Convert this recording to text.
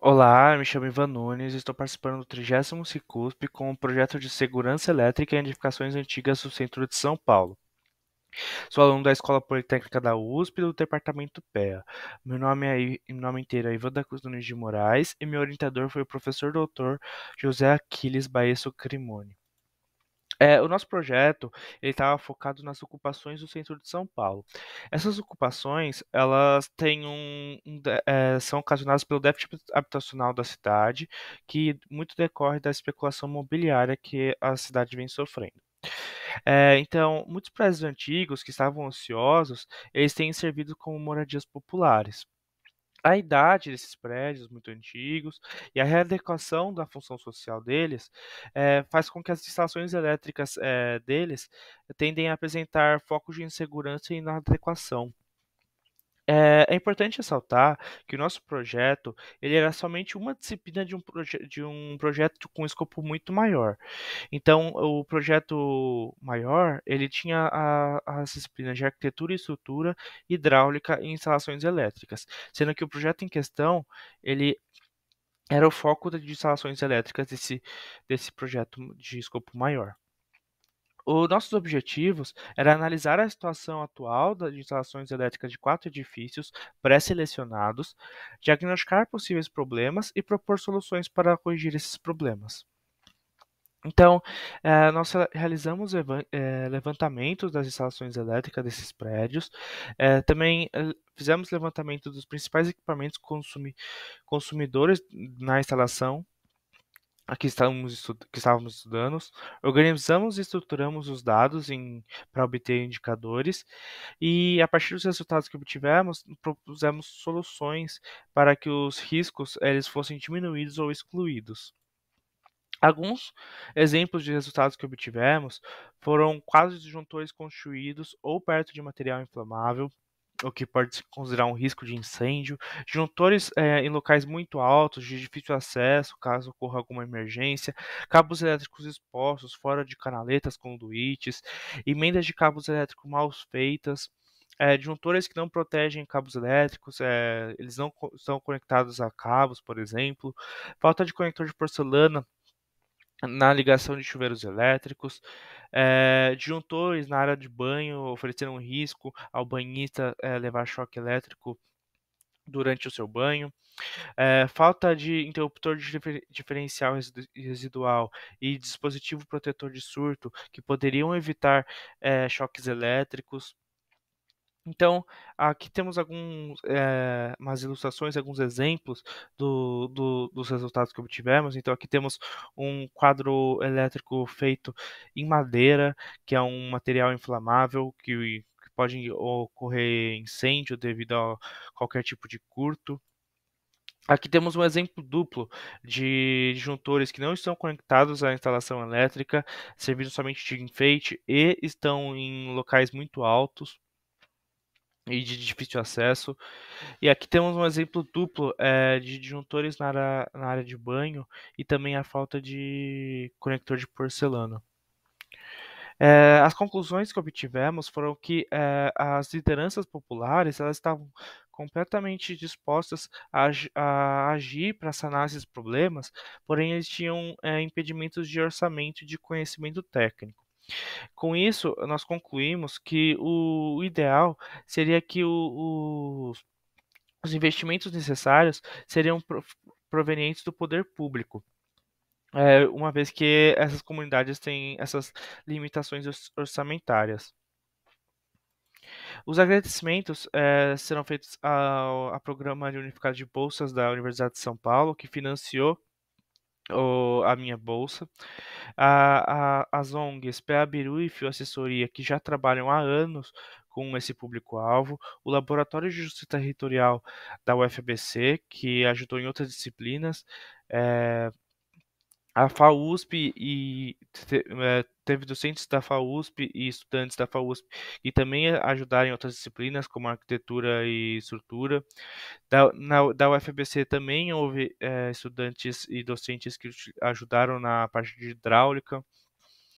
Olá, me chamo Ivan Nunes e estou participando do 30 CICUSP com o um projeto de segurança elétrica e edificações antigas do centro de São Paulo. Sou aluno da Escola Politécnica da USP do Departamento PEA. Meu nome, é, meu nome inteiro é Ivan da Cruz Nunes de Moraes e meu orientador foi o professor doutor José Aquiles Baesso Crimone. É, o nosso projeto ele estava tá focado nas ocupações do centro de São Paulo. Essas ocupações elas têm um, um é, são ocasionadas pelo déficit habitacional da cidade, que muito decorre da especulação imobiliária que a cidade vem sofrendo. É, então, muitos prédios antigos que estavam ociosos, eles têm servido como moradias populares a idade desses prédios muito antigos e a readequação da função social deles é, faz com que as instalações elétricas é, deles tendem a apresentar focos de insegurança e inadequação. É, é, importante ressaltar que o nosso projeto ele era somente uma disciplina de um, de um projeto com um escopo muito maior. Então, o projeto maior ele tinha as disciplinas de arquitetura e estrutura, hidráulica e instalações elétricas, sendo que o projeto em questão ele era o foco de instalações elétricas desse, desse projeto de escopo maior. Os nossos objetivos era analisar a situação atual das instalações elétricas de quatro edifícios pré-selecionados, diagnosticar possíveis problemas e propor soluções para corrigir esses problemas. Então, eh, nós realizamos eh, levantamentos das instalações elétricas desses prédios, eh, também eh, fizemos levantamento dos principais equipamentos consumi consumidores na instalação, para que estávamos, que estávamos estudando, organizamos e estruturamos os dados para obter indicadores e, a partir dos resultados que obtivemos, propusemos soluções para que os riscos eles fossem diminuídos ou excluídos. Alguns exemplos de resultados que obtivemos foram quadros disjuntores construídos ou perto de material inflamável, o que pode se considerar um risco de incêndio, juntores é, em locais muito altos, de difícil acesso, caso ocorra alguma emergência, cabos elétricos expostos fora de canaletas, conduítes, emendas de cabos elétricos mal feitas, é, eh, disjuntores que não protegem cabos elétricos, é, eles não co estão conectados a cabos, por exemplo, falta de conector de porcelana na ligação de chuveiros elétricos, é, eh, disjuntores na área de banho ofereceram risco ao banhista é, levar choque elétrico durante o seu banho, é, falta de interruptor de diferencial residual e dispositivo protetor de surto que poderiam evitar choques elétricos, então, aqui temos algumas eh, é, ilustrações, alguns exemplos do, do, dos resultados que obtivemos. Então, aqui temos um quadro elétrico feito em madeira, que é um material inflamável que, que pode ocorrer incêndio devido a qualquer tipo de curto. Aqui temos um exemplo duplo de disjuntores que não estão conectados à instalação elétrica, servindo somente de enfeite e estão em locais muito altos e de difícil acesso. E aqui temos um exemplo duplo é, de disjuntores na área, na área de banho e também a falta de conector de porcelana. É, as conclusões que obtivemos foram que é, as lideranças populares elas estavam completamente dispostas a, a agir para sanar esses problemas, porém eles tinham impedimentos de orçamento e de conhecimento técnico. Com isso, nós concluímos que o ideal seria que o, o, os investimentos necessários seriam provenientes do poder público. É, uma vez que essas comunidades têm essas limitações orçamentárias. Os agradecimentos é, serão feitos ao, ao Programa Unificado de Bolsas da Universidade de São Paulo, que financiou o, a minha bolsa. A, a, as ONGs Peabiru e Fio Assessoria, que já trabalham há anos com esse público-alvo, o Laboratório de Justiça Territorial da UFBC, que ajudou em outras disciplinas, é, a FAUSP e é, teve docentes da FAUSP e estudantes da FAUSP que também ajudaram em outras disciplinas, como arquitetura e estrutura. Da, na, da UFBC também houve é, estudantes e docentes que ajudaram na parte de hidráulica.